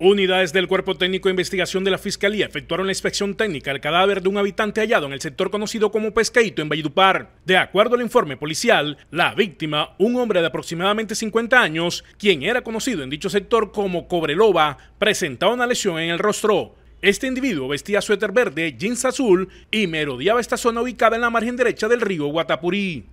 Unidades del Cuerpo Técnico de Investigación de la Fiscalía efectuaron la inspección técnica del cadáver de un habitante hallado en el sector conocido como Pescaíto en Valledupar. De acuerdo al informe policial, la víctima, un hombre de aproximadamente 50 años, quien era conocido en dicho sector como Cobreloba, presentaba una lesión en el rostro. Este individuo vestía suéter verde, jeans azul y merodeaba esta zona ubicada en la margen derecha del río Guatapurí.